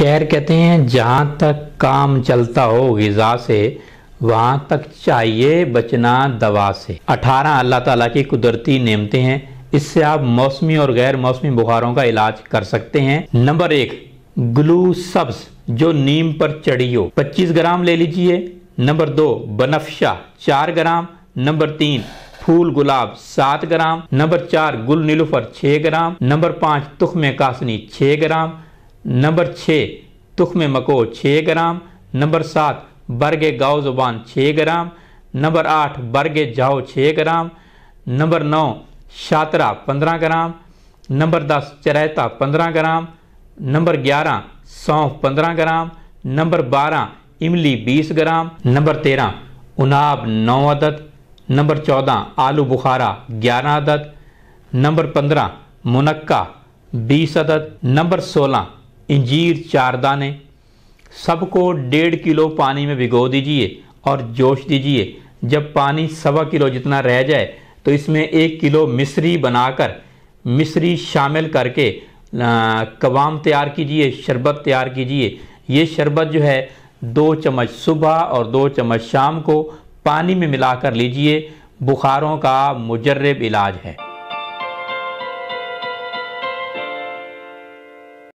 शेर कहते हैं जहाँ तक काम चलता हो गज़ा से वहाँ तक चाहिए बचना दवा से अठारह अल्लाह ताला की कुदरती नियमते हैं इससे आप मौसमी और गैर मौसमी बुखारों का इलाज कर सकते हैं नंबर एक ग्लू सब्ज जो नीम पर चढ़ी हो पच्चीस ग्राम ले लीजिए नंबर दो बनफशा चार ग्राम नंबर तीन फूल गुलाब सात ग्राम नंबर चार गुल नीलूफर छः ग्राम नंबर पाँच तुख में कासनी छः ग्राम नंबर छः तुखम मको छः ग्राम नंबर सात बरग गाओ ज़ुबान छः ग्राम नंबर आठ बरग जाओ छः ग्राम नंबर नौ शातरा पंद्रह ग्राम नंबर दस चरैता पंद्रह ग्राम नंबर ग्यारह सौंफ पंद्रह ग्राम नंबर बारह इमली बीस ग्राम नंबर तेरह उनाब नौ अदद नंबर चौदह आलू बुखारा ग्यारह अदद नंबर पंद्रह मुनक्का बीस अदद नंबर सोलह इंजीर चार दाने सबको डेढ़ किलो पानी में भिगो दीजिए और जोश दीजिए जब पानी सवा किलो जितना रह जाए तो इसमें एक किलो मिश्री बनाकर मिश्री शामिल करके कवाम तैयार कीजिए शरबत तैयार कीजिए ये शरबत जो है दो चम्मच सुबह और दो चम्मच शाम को पानी में मिलाकर लीजिए बुखारों का मुजरब इलाज है